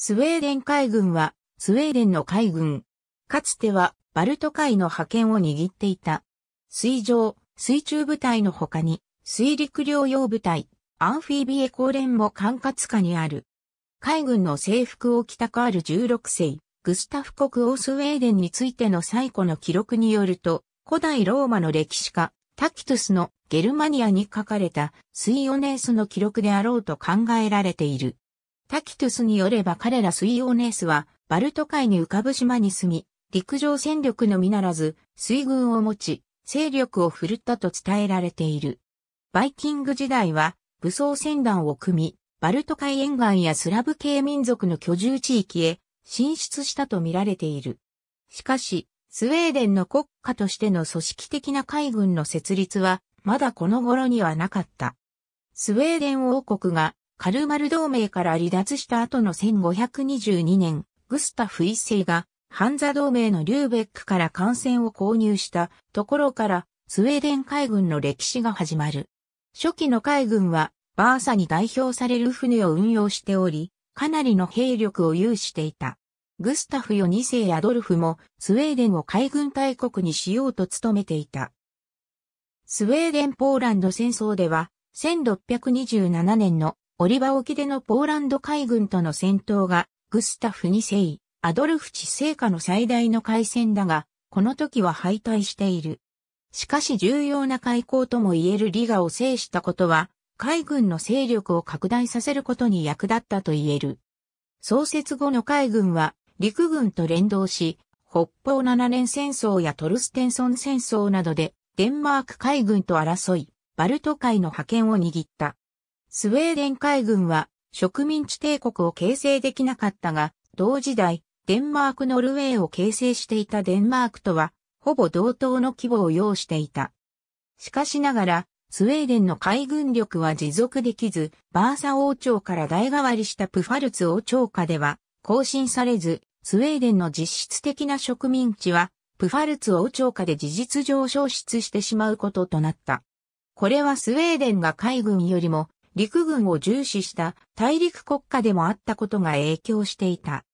スウェーデン海軍は、スウェーデンの海軍。かつては、バルト海の覇権を握っていた。水上、水中部隊の他に、水陸両用部隊、アンフィビエレ連も管轄下にある。海軍の制服を着たカール16世、グスタフ国王スウェーデンについての最古の記録によると、古代ローマの歴史家、タキトゥスのゲルマニアに書かれたスイオネースの記録であろうと考えられている。タキトゥスによれば彼ら水曜ネースは、バルト海に浮かぶ島に住み、陸上戦力のみならず、水軍を持ち、勢力を振るったと伝えられている。バイキング時代は、武装船団を組み、バルト海沿岸やスラブ系民族の居住地域へ進出したと見られている。しかし、スウェーデンの国家としての組織的な海軍の設立は、まだこの頃にはなかった。スウェーデン王国がカルマル同盟から離脱した後の1522年、グスタフ一世が、ハンザ同盟のリューベックから艦船を購入したところから、スウェーデン海軍の歴史が始まる。初期の海軍は、バーサに代表される船を運用しており、かなりの兵力を有していた。グスタフ4。二世アドルフもスウェーデンを海軍大国にしようと努めていた。スウェーデン・ポーランド戦争では1627年のオリバ沖でのポーランド海軍との戦闘が、グスタフ2世、アドルフチ聖火の最大の海戦だが、この時は敗退している。しかし重要な海溝とも言えるリガを制したことは、海軍の勢力を拡大させることに役立ったと言える。創設後の海軍は、陸軍と連動し、北方七年戦争やトルステンソン戦争などで、デンマーク海軍と争い、バルト海の覇権を握った。スウェーデン海軍は植民地帝国を形成できなかったが、同時代、デンマーク・ノルウェーを形成していたデンマークとは、ほぼ同等の規模を要していた。しかしながら、スウェーデンの海軍力は持続できず、バーサ王朝から代替わりしたプファルツ王朝下では、更新されず、スウェーデンの実質的な植民地は、プファルツ王朝下で事実上消失してしまうこととなった。これはスウェーデンが海軍よりも陸軍を重視した大陸国家でもあったことが影響していた。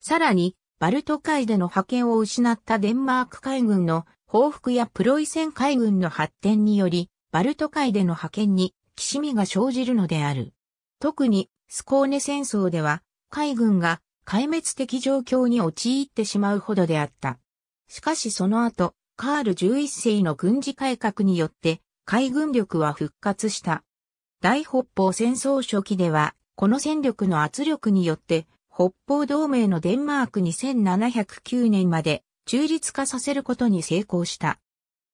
さらに、バルト海での覇権を失ったデンマーク海軍の報復やプロイセン海軍の発展により、バルト海での覇権に、きしみが生じるのである。特に、スコーネ戦争では、海軍が壊滅的状況に陥ってしまうほどであった。しかしその後、カール11世の軍事改革によって、海軍力は復活した。大北方戦争初期では、この戦力の圧力によって、北方同盟のデンマークに1709年まで中立化させることに成功した。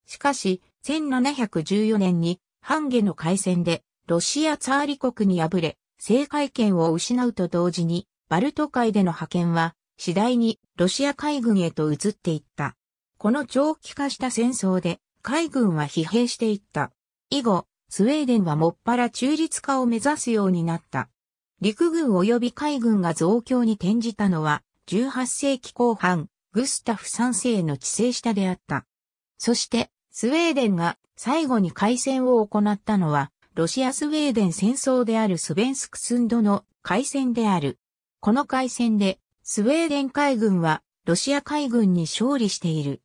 しかし、1714年にハンゲの海戦でロシアツァーリ国に敗れ、政界権を失うと同時に、バルト海での派遣は次第にロシア海軍へと移っていった。この長期化した戦争で海軍は疲弊していった。以後、スウェーデンはもっぱら中立化を目指すようになった。陸軍及び海軍が増強に転じたのは、18世紀後半、グスタフ3世の治世下であった。そして、スウェーデンが最後に海戦を行ったのは、ロシア・スウェーデン戦争であるスベンスクスンドの海戦である。この海戦で、スウェーデン海軍はロシア海軍に勝利している。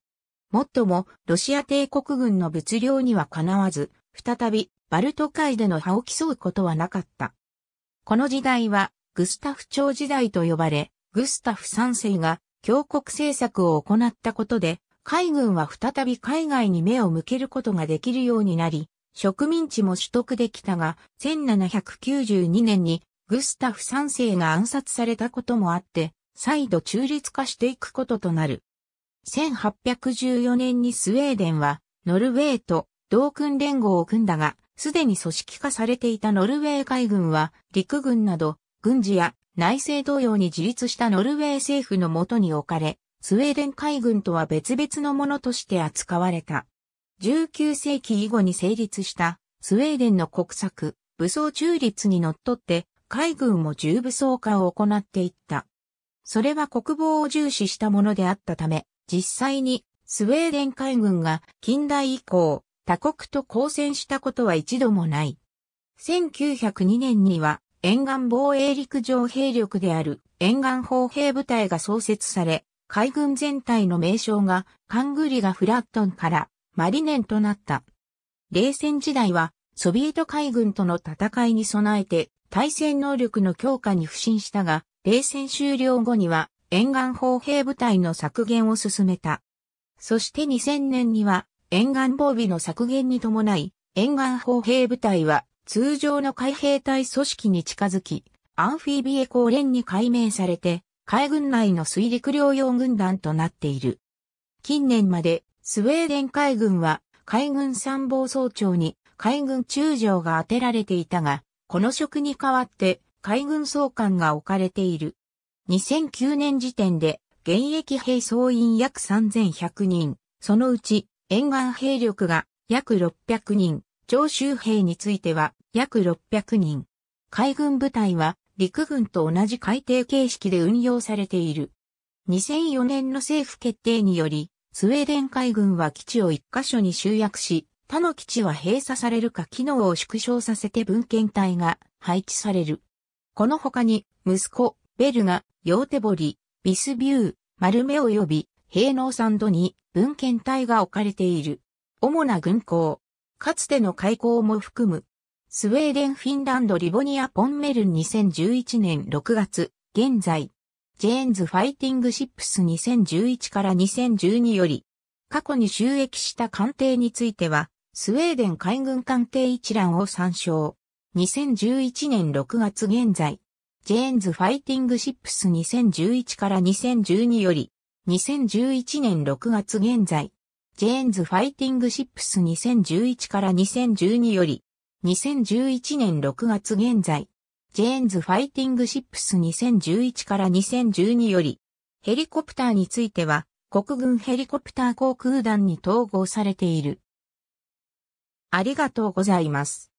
もっとも、ロシア帝国軍の物量にはかなわず、再びバルト海での歯を競うことはなかった。この時代は、グスタフ朝時代と呼ばれ、グスタフ三世が強国政策を行ったことで、海軍は再び海外に目を向けることができるようになり、植民地も取得できたが、1792年にグスタフ三世が暗殺されたこともあって、再度中立化していくこととなる。1814年にスウェーデンは、ノルウェーと同訓連合を組んだが、すでに組織化されていたノルウェー海軍は、陸軍など、軍事や内政同様に自立したノルウェー政府のもとに置かれ、スウェーデン海軍とは別々のものとして扱われた。19世紀以後に成立したスウェーデンの国策、武装中立にのっとって、海軍も重武装化を行っていった。それは国防を重視したものであったため、実際にスウェーデン海軍が近代以降、他国と交戦したことは一度もない。1902年には沿岸防衛陸上兵力である沿岸砲兵部隊が創設され、海軍全体の名称がカングリがフラットンからマリネンとなった。冷戦時代はソビエト海軍との戦いに備えて対戦能力の強化に不振したが、冷戦終了後には沿岸砲兵部隊の削減を進めた。そして2000年には沿岸防備の削減に伴い、沿岸砲兵部隊は通常の海兵隊組織に近づき、アンフィビエ公連に改名されて、海軍内の水陸両用軍団となっている。近年まで、スウェーデン海軍は海軍参謀総長に海軍中将が当てられていたが、この職に代わって海軍総監が置かれている。2009年時点で現役兵総員約3100人、そのうち沿岸兵力が約600人、徴収兵については約600人。海軍部隊は陸軍と同じ海底形式で運用されている。2004年の政府決定により、スウェーデン海軍は基地を一箇所に集約し、他の基地は閉鎖されるか機能を縮小させて文献隊が配置される。この他に、息子、ベルが、ヨーテボリ、ビスビュー、マルメ及び、平能サンドに、文献体が置かれている。主な軍港。かつての開港も含む。スウェーデン・フィンランド・リボニア・ポンメルン2011年6月、現在。ジェーンズ・ファイティング・シップス2011から2012より、過去に収益した艦艇については、スウェーデン海軍艦艇一覧を参照。2011年6月現在、ジェーンズ・ファイティング・シップス2011から2012より、2011年6月現在、ジェーンズ・ファイティング・シップス2011から2012より、2011年6月現在、ジェーンズ・ファイティング・シップス2011から2012より、ヘリコプターについては、国軍ヘリコプター航空団に統合されている。ありがとうございます。